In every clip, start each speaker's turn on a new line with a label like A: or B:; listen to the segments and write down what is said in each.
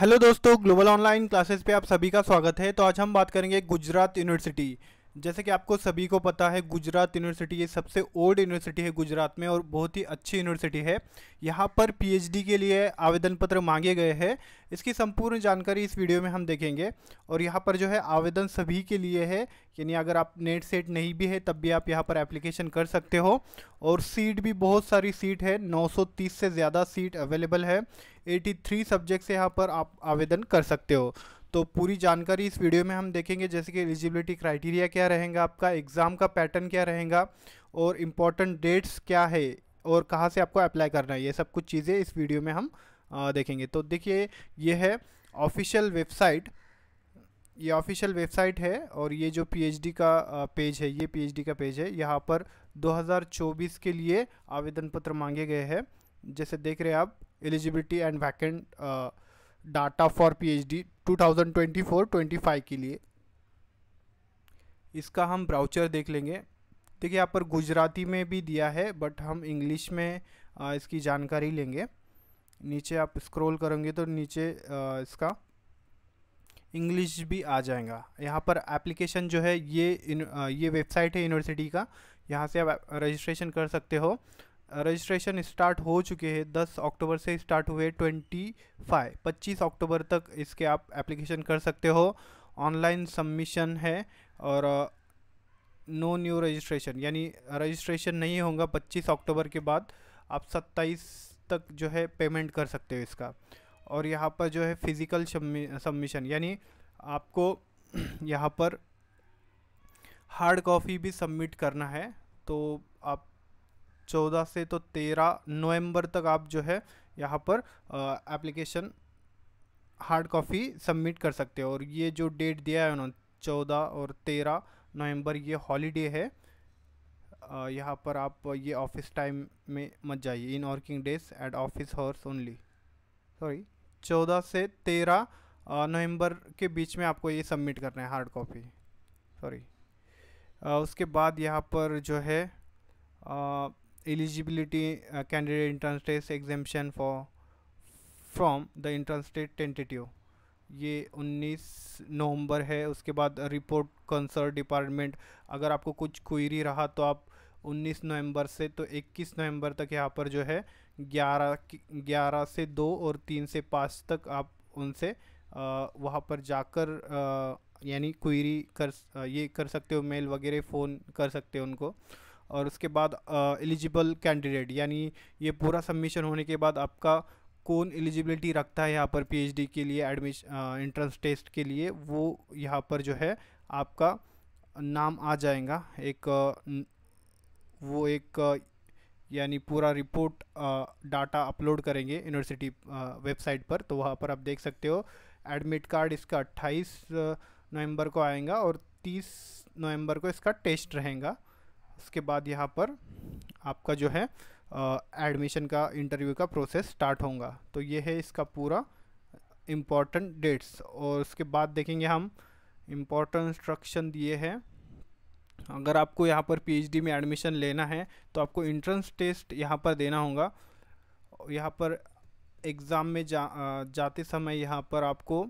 A: hello दोस्तों global online classes पे आप सभी का स्वागत है तो आज हम बात करेंगे गुजरात यूनिवर्सिटी जैसे कि आपको सभी को पता है गुजरात यूनिवर्सिटी ये सबसे ओल्ड यूनिवर्सिटी है गुजरात में और बहुत ही अच्छी यूनिवर्सिटी है यहाँ पर पीएचडी के लिए आवेदन पत्र मांगे गए हैं इसकी संपूर्ण जानकारी इस वीडियो में हम देखेंगे और यहाँ पर जो है आवेदन सभी के लिए है यानी अगर आप नेट सेट नहीं भी है तब भी आप यहाँ पर एप्लीकेशन कर सकते हो और सीट भी बहुत सारी सीट है नौ से ज़्यादा सीट अवेलेबल है एटी सब्जेक्ट से यहाँ पर आप आवेदन कर सकते हो तो पूरी जानकारी इस वीडियो में हम देखेंगे जैसे कि एलिजिबिलिटी क्राइटेरिया क्या रहेगा आपका एग्ज़ाम का पैटर्न क्या रहेगा और इम्पॉर्टेंट डेट्स क्या है और कहाँ से आपको अप्लाई करना है ये सब कुछ चीज़ें इस वीडियो में हम देखेंगे तो देखिए ये है ऑफिशियल वेबसाइट ये ऑफिशियल वेबसाइट है और ये जो पीएचडी का पेज है ये पीएचडी का पेज है यहाँ पर 2024 के लिए आवेदन पत्र मांगे गए हैं जैसे देख रहे हैं आप eligibility and vacant data for PhD 2024-25 के लिए इसका हम ब्राउचर देख लेंगे देखिए यहाँ पर गुजराती में भी दिया है बट हम इंग्लिश में इसकी जानकारी लेंगे नीचे आप स्क्रॉल करेंगे तो नीचे इसका इंग्लिश भी आ जाएगा यहाँ पर एप्लीकेशन जो है ये ये वेबसाइट है यूनिवर्सिटी का यहाँ से आप रजिस्ट्रेशन कर सकते हो रजिस्ट्रेशन स्टार्ट हो चुके हैं 10 अक्टूबर से स्टार्ट हुए 25 25 अक्टूबर तक इसके आप एप्लीकेशन कर सकते हो ऑनलाइन सबमिशन है और नो न्यू रजिस्ट्रेशन यानी रजिस्ट्रेशन नहीं होगा 25 अक्टूबर के बाद आप 27 तक जो है पेमेंट कर सकते हो इसका और यहाँ पर जो है फिज़िकल सबमिशन यानी आपको यहाँ पर हार्ड कॉपी भी सबमिट करना है तो आप 14 से तो 13 नवंबर तक आप जो है यहाँ पर एप्लीकेशन हार्ड कॉपी सबमिट कर सकते हो और ये जो डेट दिया है उन्होंने चौदह और तेरह नवंबर ये हॉलीडे है यहाँ पर आप ये ऑफिस टाइम में मत जाइए in working days at office hours only sorry चौदह से तेरह नवंबर के बीच में आपको ये सबमिट करना है हार्ड कॉपी सॉरी उसके बाद यहाँ पर जो है eligibility uh, candidate entrance test exemption for from the entrance test tentative ये 19 नवंबर है उसके बाद रिपोर्ट कंसर डिपार्टमेंट अगर आपको कुछ क्वेरी रहा तो आप 19 नवंबर से तो 21 नवंबर तक यहाँ पर जो है 11 11 से 2 और 3 से 5 तक आप उनसे वहाँ पर जाकर यानी क्वेरी कर आ, ये कर सकते हो मेल वगैरह फ़ोन कर सकते हो उनको और उसके बाद एलिजिबल कैंडिडेट यानी ये पूरा सबमिशन होने के बाद आपका कौन एलिजिबिलिटी रखता है यहाँ पर पीएचडी के लिए एडमिश इंट्रेंस टेस्ट के लिए वो यहाँ पर जो है आपका नाम आ जाएगा एक वो एक यानी पूरा रिपोर्ट डाटा अपलोड करेंगे यूनिवर्सिटी वेबसाइट पर तो वहाँ पर आप देख सकते हो एडमिट कार्ड इसका 28 नवंबर को आएगा और 30 नवंबर को इसका टेस्ट रहेगा उसके बाद यहाँ पर आपका जो है एडमिशन का इंटरव्यू का प्रोसेस स्टार्ट होगा तो ये है इसका पूरा इम्पॉर्टेंट डेट्स और उसके बाद देखेंगे हम इम्पॉर्टेंट इंस्ट्रक्शन दिए हैं अगर आपको यहाँ पर पीएचडी में एडमिशन लेना है तो आपको इंट्रेंस टेस्ट यहाँ पर देना होगा यहाँ पर एग्ज़ाम में जा जाते समय यहाँ पर आपको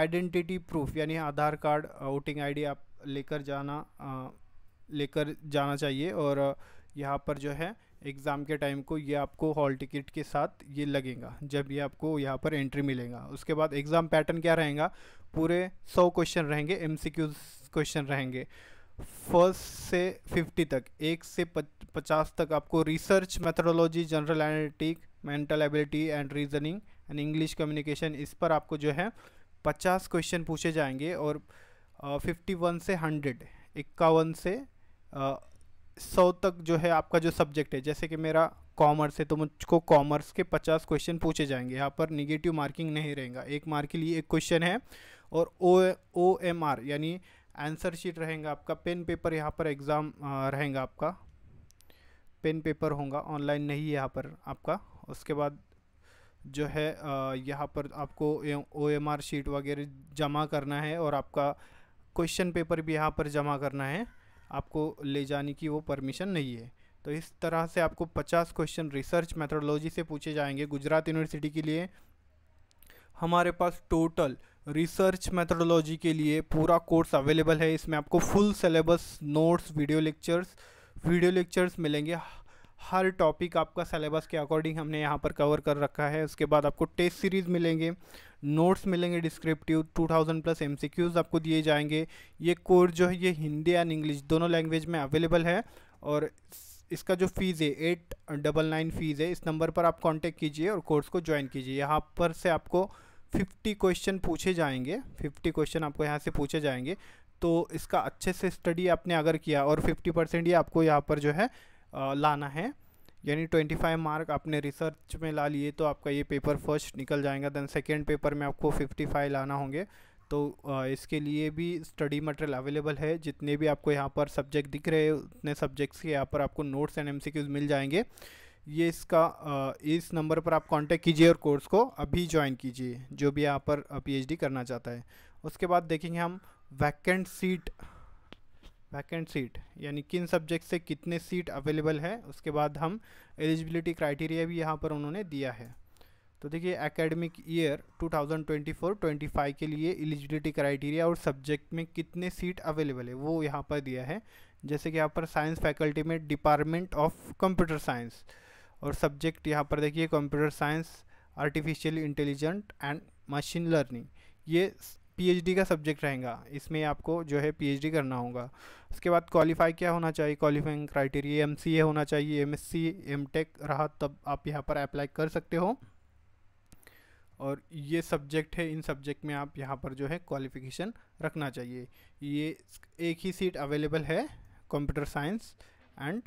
A: आइडेंटिटी प्रूफ यानी आधार कार्ड वोटिंग आईडी आप लेकर जाना लेकर जाना चाहिए और यहाँ पर जो है एग्ज़ाम के टाइम को ये आपको हॉल टिकट के साथ ये लगेगा जब ये आपको यहाँ पर एंट्री मिलेगा उसके बाद एग्ज़ाम पैटर्न क्या रहेगा पूरे सौ क्वेश्चन रहेंगे एम क्वेश्चन रहेंगे फर्स्ट से फिफ्टी तक एक से पचास तक आपको research methodology general analytic mental ability and reasoning and English communication इस पर आपको जो है पचास क्वेश्चन पूछे जाएंगे और फिफ्टी वन से हंड्रेड इक्यावन से सौ तक जो है आपका जो सब्जेक्ट है जैसे कि मेरा कॉमर्स है तो मुझको कॉमर्स के पचास क्वेश्चन पूछे जाएंगे यहाँ पर निगेटिव मार्किंग नहीं रहेगा एक मार्क के लिए एक क्वेश्चन है और ओ ओ एम आर यानी आंसर शीट रहेगा आपका पेन पेपर यहाँ पर एग्ज़ाम रहेगा आपका पेन पेपर होगा ऑनलाइन नहीं है यहाँ पर आपका उसके बाद जो है यहाँ पर आपको ओ एम आर शीट वगैरह जमा करना है और आपका क्वेश्चन पेपर भी यहाँ पर जमा करना है आपको ले जाने की वो परमिशन नहीं है तो इस तरह से आपको 50 क्वेश्चन रिसर्च मेथोडोलॉजी से पूछे जाएंगे गुजरात यूनिवर्सिटी के लिए हमारे पास टोटल रिसर्च मेथोडोलॉजी के लिए पूरा कोर्स अवेलेबल है इसमें आपको full syllabus notes video lectures video lectures मिलेंगे हर टॉपिक आपका सिलेबस के अकॉर्डिंग हमने यहाँ पर कवर कर रखा है उसके बाद आपको टेस्ट सीरीज़ मिलेंगे नोट्स मिलेंगे डिस्क्रिप्टिव 2000 प्लस एमसीक्यूज आपको दिए जाएंगे ये कोर्स जो है ये हिंदी एंड इंग्लिश दोनों लैंग्वेज में अवेलेबल है और इसका जो फीस है एट डबल नाइन फ़ीस है इस नंबर पर आप कॉन्टेक्ट कीजिए और कोर्स को ज्वाइन कीजिए यहाँ पर से आपको फिफ्टी क्वेश्चन पूछे जाएंगे फिफ्टी क्वेश्चन आपको यहाँ से पूछे जाएंगे तो इसका अच्छे से स्टडी आपने अगर किया और फिफ्टी परसेंट ये आपको यहाँ पर जो है लाना है यानी 25 मार्क आपने रिसर्च में ला लिए तो आपका ये पेपर फर्स्ट निकल जाएगा देन सेकेंड पेपर में आपको 55 लाना होंगे तो इसके लिए भी स्टडी मटेरियल अवेलेबल है जितने भी आपको यहाँ पर सब्जेक्ट दिख रहे हैं उतने सब्जेक्ट्स के यहाँ पर आपको नोट्स एंड एमसीक्यूज मिल जाएंगे ये इसका इस नंबर पर आप कांटेक्ट कीजिए और कोर्स को अभी ज्वाइन कीजिए जो भी यहाँ पर पीएचडी करना चाहता है उसके बाद देखेंगे हम वैकेंट सीट वैकेंट सीट यानी किन सब्जेक्ट से कितने सीट अवेलेबल है उसके बाद हम एलिजिबिलिटी क्राइटेरिया भी यहाँ पर उन्होंने दिया है तो देखिए एकेडमिक ईयर 2024-25 के लिए एलिजिबिलिटी क्राइटेरिया और सब्जेक्ट में कितने सीट अवेलेबल है वो यहाँ पर दिया है जैसे कि यहाँ पर साइंस फैकल्टी में डिपार्टमेंट ऑफ कंप्यूटर साइंस और सब्जेक्ट यहाँ पर देखिए computer science artificial intelligent and machine learning ये पीएचडी का सब्जेक्ट रहेगा इसमें आपको जो है पीएचडी करना होगा उसके बाद क्वालिफाई क्या होना चाहिए क्वालिफाइंग क्राइटेरिया एमसीए होना चाहिए एमएससी एमटेक रहा तब आप यहाँ पर अप्लाई कर सकते हो और ये सब्जेक्ट है इन सब्जेक्ट में आप यहाँ पर जो है क्वालिफिकेशन रखना चाहिए ये एक ही सीट अवेलेबल है computer science and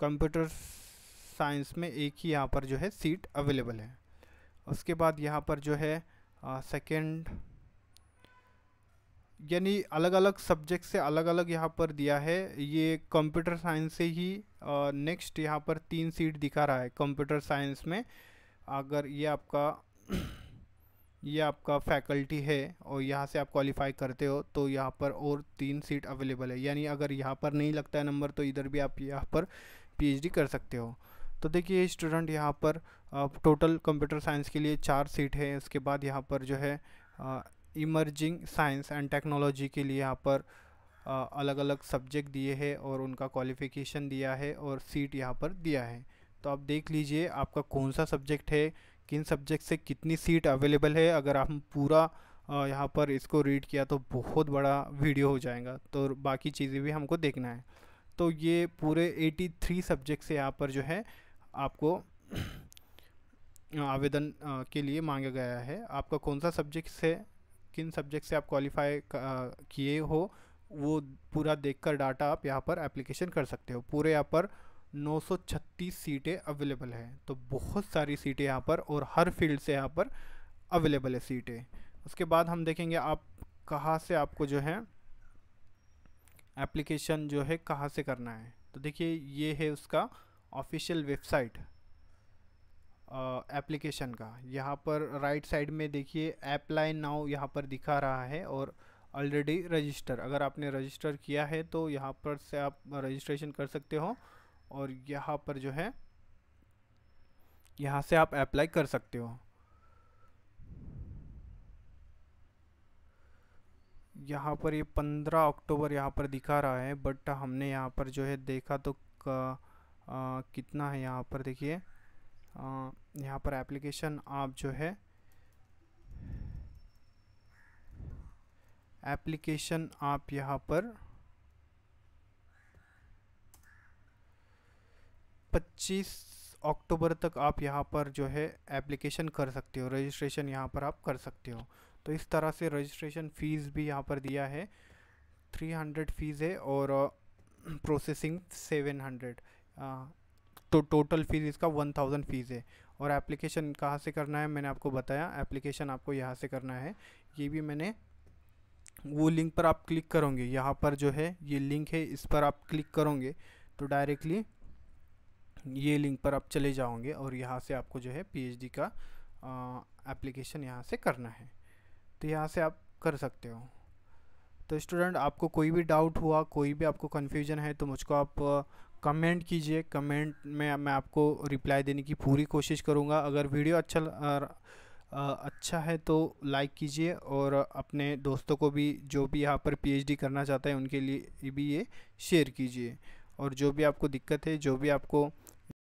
A: computer science में एक ही यहाँ पर जो है सीट अवेलेबल है उसके बाद यहाँ पर जो है सेकंड यानी अलग अलग सब्जेक्ट से अलग अलग यहाँ पर दिया है ये कंप्यूटर साइंस से ही नेक्स्ट यहाँ पर तीन सीट दिखा रहा है कंप्यूटर साइंस में अगर ये आपका ये आपका फैकल्टी है और यहाँ से आप क्वालिफाई करते हो तो यहाँ पर और तीन सीट अवेलेबल है यानी अगर यहाँ पर नहीं लगता है नंबर तो इधर भी आप यहाँ पर पीएचडी कर सकते हो तो देखिए स्टूडेंट यहाँ पर टोटल कंप्यूटर साइंस के लिए चार सीट है इसके बाद यहाँ पर जो है इमर्जिंग साइंस एंड टेक्नोलॉजी के लिए यहाँ पर आ, अलग अलग सब्जेक्ट दिए हैं और उनका क्वालिफिकेशन दिया है और सीट यहाँ पर दिया है तो आप देख लीजिए आपका कौन सा सब्जेक्ट है किन सब्जेक्ट से कितनी सीट अवेलेबल है अगर आप पूरा यहाँ पर इसको रीड किया तो बहुत बड़ा वीडियो हो जाएगा तो बाकी चीज़ें भी हमको देखना है तो ये पूरे 83 सब्जेक्ट से यहाँ पर जो है आपको आवेदन के लिए मांगा गया है आपका कौन सा सब्जेक्ट से किन सब्जेक्ट से आप क्वालिफाई किए हो वो पूरा देखकर डाटा आप यहाँ पर एप्लीकेशन कर सकते हो पूरे यहाँ पर 936 सीटें अवेलेबल हैं तो बहुत सारी सीटें यहाँ पर और हर फील्ड से यहाँ पर अवेलेबल है सीटें उसके बाद हम देखेंगे आप कहाँ से आपको जो है एप्लीकेशन जो है कहाँ से करना है तो देखिए ये है उसका ऑफिशियल वेबसाइट एप्लीकेशन का यहाँ पर राइट साइड में देखिए अप्लाई नाउ यहाँ पर दिखा रहा है और ऑलरेडी रजिस्टर अगर आपने रजिस्टर किया है तो यहाँ पर से आप रजिस्ट्रेशन कर सकते हो और यहाँ पर जो है यहाँ से आप अप्लाई कर सकते हो यहाँ पर ये यह पंद्रह अक्टूबर यहाँ पर दिखा रहा है बट हमने यहाँ पर जो है देखा तो आ, कितना है यहाँ पर देखिए यहाँ पर एप्लीकेशन आप जो है एप्लीकेशन आप यहाँ पर 25 अक्टूबर तक आप यहाँ पर जो है एप्लीकेशन कर सकते हो रजिस्ट्रेशन यहाँ पर आप कर सकते हो तो इस तरह से रजिस्ट्रेशन फ़ीस भी यहाँ पर दिया है 300 फीस है और प्रोसेसिंग 700 तो टोटल फ़ीस इसका वन थाउजेंड फ़ीस है और एप्लीकेशन कहाँ से करना है मैंने आपको बताया एप्लीकेशन आपको यहाँ से करना है ये भी मैंने वो लिंक पर आप क्लिक करोगे यहाँ पर जो है ये लिंक है इस पर आप क्लिक करोगे तो डायरेक्टली ये लिंक पर आप चले जाओगे और यहाँ से आपको जो है पी का एप्लीकेशन यहाँ से करना है तो यहाँ से आप कर सकते हो तो स्टूडेंट आपको कोई भी डाउट हुआ कोई भी आपको कन्फ्यूजन है तो मुझको आप कमेंट कीजिए कमेंट में मैं आपको रिप्लाई देने की पूरी कोशिश करूँगा अगर वीडियो अच्छा अच्छा है तो लाइक कीजिए और अपने दोस्तों को भी जो भी यहाँ पर पीएचडी करना चाहता है उनके लिए भी ये शेयर कीजिए और जो भी आपको दिक्कत है जो भी आपको